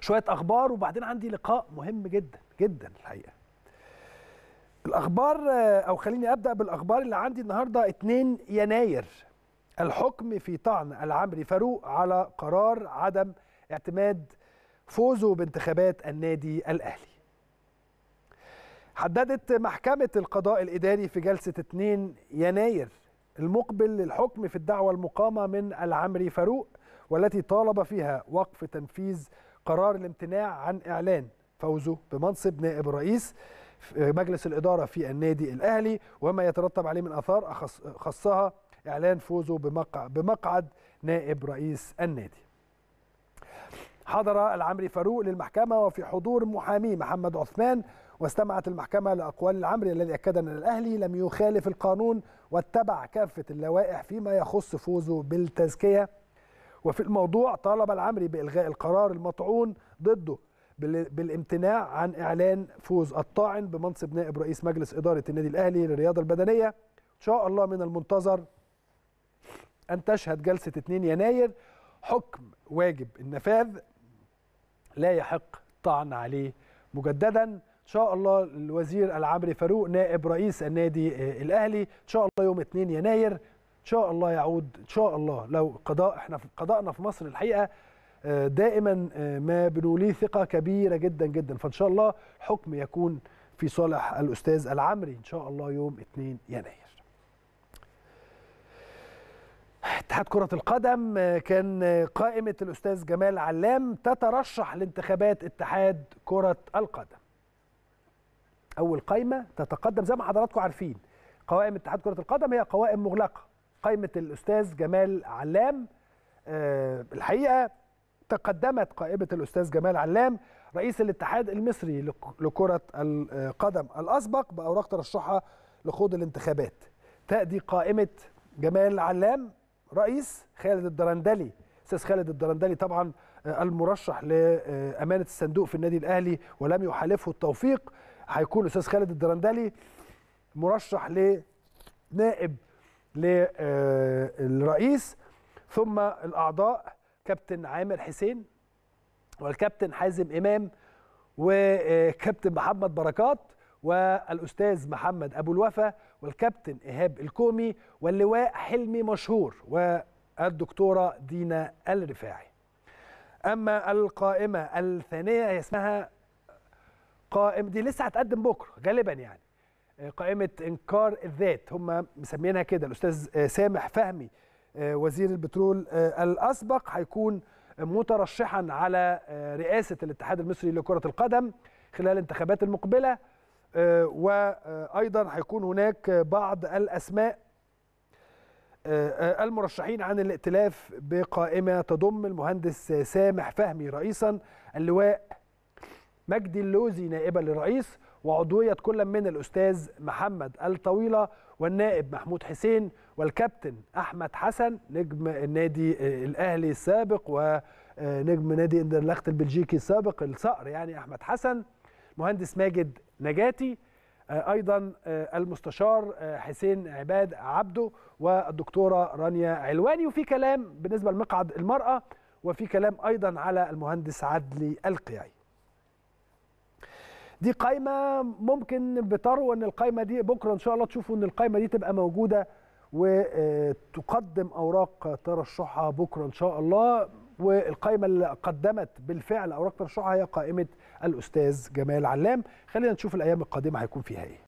شويه اخبار وبعدين عندي لقاء مهم جدا جدا الحقيقه الاخبار او خليني ابدا بالاخبار اللي عندي النهارده 2 يناير الحكم في طعن العمري فاروق على قرار عدم اعتماد فوزه بانتخابات النادي الاهلي حددت محكمة القضاء الإداري في جلسة 2 يناير المقبل للحكم في الدعوة المقامة من العمري فاروق والتي طالب فيها وقف تنفيذ قرار الامتناع عن إعلان فوزه بمنصب نائب الرئيس مجلس الإدارة في النادي الأهلي وما يترتب عليه من أثار خصها إعلان فوزه بمقعد نائب رئيس النادي حضر العمري فاروق للمحكمة وفي حضور محاميه محمد عثمان واستمعت المحكمة لأقوال العمري الذي أكد أن الأهلي لم يخالف القانون واتبع كافة اللوائح فيما يخص فوزه بالتزكية وفي الموضوع طالب العمري بإلغاء القرار المطعون ضده بالامتناع عن إعلان فوز الطاعن بمنصب نائب رئيس مجلس إدارة النادي الأهلي للرياضة البدنية إن شاء الله من المنتظر أن تشهد جلسة 2 يناير حكم واجب النفاذ لا يحق الطعن عليه مجددا ان شاء الله الوزير العمري فاروق نائب رئيس النادي آه، الاهلي ان شاء الله يوم 2 يناير ان شاء الله يعود ان شاء الله لو قضاء احنا في قضاءنا في مصر الحقيقه آه، دائما آه، ما بنوليه ثقه كبيره جدا جدا فان شاء الله حكم يكون في صالح الاستاذ العمري ان شاء الله يوم 2 يناير اتحاد كرة القدم آه، كان قائمة الأستاذ جمال علام تترشح لانتخابات اتحاد كرة القدم أول قائمة تتقدم زي ما حضراتكم عارفين قوائم اتحاد كرة القدم هي قوائم مغلقة قائمه الاستاذ جمال علام آه، الحقيقه تقدمت قائمه الاستاذ جمال علام رئيس الاتحاد المصري لكره القدم الاسبق باوراق ترشحها لخوض الانتخابات تأدي قائمه جمال علام رئيس خالد الدرندلي استاذ خالد الدرندلي طبعا آه، المرشح لامانه الصندوق في النادي الاهلي ولم يحالفه التوفيق هيكون استاذ خالد الدرندلي مرشح لنائب للرئيس آه، ثم الاعضاء كابتن عامر حسين والكابتن حازم امام وكابتن آه، محمد بركات والاستاذ محمد ابو الوفا والكابتن ايهاب الكومي واللواء حلمي مشهور والدكتوره دينا الرفاعي اما القائمه الثانيه هي اسمها قائم دي لسه هتقدم بكره غالبا يعني قائمه انكار الذات هم مسمينها كده الاستاذ سامح فهمي آه، وزير البترول آه، الاسبق هيكون مترشحا على آه، رئاسه الاتحاد المصري لكره القدم خلال الانتخابات المقبله وايضا هيكون هناك بعض الاسماء المرشحين عن الائتلاف بقائمه تضم المهندس سامح فهمي رئيسا اللواء مجدي اللوزي نائبا للرئيس وعضوية كل من الأستاذ محمد الطويلة والنائب محمود حسين والكابتن أحمد حسن نجم النادي الأهلي السابق ونجم نادي اندرلخت البلجيكي السابق الصقر يعني أحمد حسن مهندس ماجد نجاتي ايضا المستشار حسين عباد عبده والدكتوره رانيا علواني وفي كلام بالنسبه لمقعد المراه وفي كلام ايضا على المهندس عدلي القيعي دي قايمه ممكن بترو ان القايمه دي بكره ان شاء الله تشوفوا ان القايمه دي تبقى موجوده وتقدم اوراق ترشحها بكره ان شاء الله والقائمه اللي قدمت بالفعل اوراق ترشحها هي قائمه الاستاذ جمال علام خلينا نشوف الايام القادمه هيكون فيها ايه